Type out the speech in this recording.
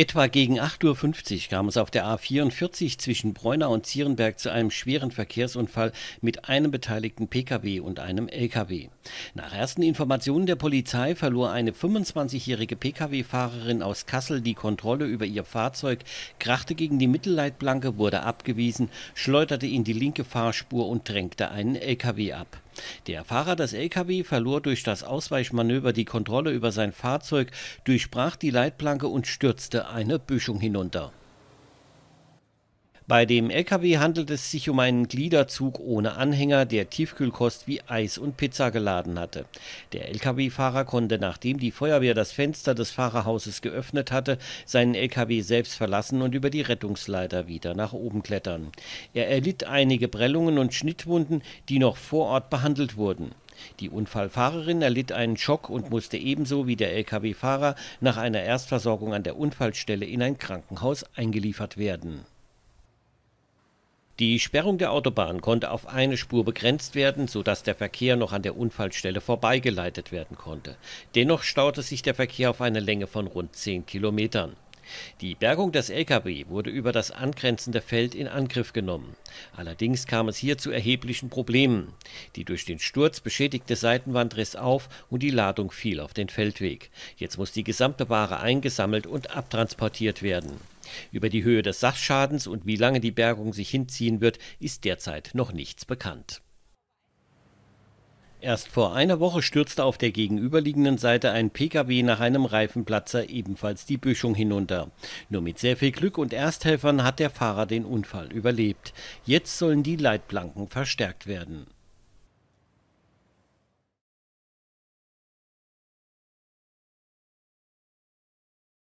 Etwa gegen 8.50 Uhr kam es auf der A44 zwischen Bräuner und Zierenberg zu einem schweren Verkehrsunfall mit einem beteiligten Pkw und einem Lkw. Nach ersten Informationen der Polizei verlor eine 25-jährige Pkw-Fahrerin aus Kassel die Kontrolle über ihr Fahrzeug, krachte gegen die Mittelleitplanke, wurde abgewiesen, schleuderte in die linke Fahrspur und drängte einen Lkw ab. Der Fahrer des LKW verlor durch das Ausweichmanöver die Kontrolle über sein Fahrzeug, durchbrach die Leitplanke und stürzte eine Büschung hinunter bei dem LKW handelt es sich um einen Gliederzug ohne Anhänger, der Tiefkühlkost wie Eis und Pizza geladen hatte. Der LKW-Fahrer konnte, nachdem die Feuerwehr das Fenster des Fahrerhauses geöffnet hatte, seinen LKW selbst verlassen und über die Rettungsleiter wieder nach oben klettern. Er erlitt einige Prellungen und Schnittwunden, die noch vor Ort behandelt wurden. Die Unfallfahrerin erlitt einen Schock und musste ebenso wie der Lkw-Fahrer nach einer Erstversorgung an der Unfallstelle in ein Krankenhaus eingeliefert werden. Die Sperrung der Autobahn konnte auf eine Spur begrenzt werden, sodass der Verkehr noch an der Unfallstelle vorbeigeleitet werden konnte. Dennoch staute sich der Verkehr auf eine Länge von rund 10 Kilometern. Die Bergung des Lkw wurde über das angrenzende Feld in Angriff genommen. Allerdings kam es hier zu erheblichen Problemen. Die durch den Sturz beschädigte Seitenwand riss auf und die Ladung fiel auf den Feldweg. Jetzt muss die gesamte Ware eingesammelt und abtransportiert werden. Über die Höhe des Sachschadens und wie lange die Bergung sich hinziehen wird, ist derzeit noch nichts bekannt. Erst vor einer Woche stürzte auf der gegenüberliegenden Seite ein Pkw nach einem Reifenplatzer ebenfalls die Büschung hinunter. Nur mit sehr viel Glück und Ersthelfern hat der Fahrer den Unfall überlebt. Jetzt sollen die Leitplanken verstärkt werden.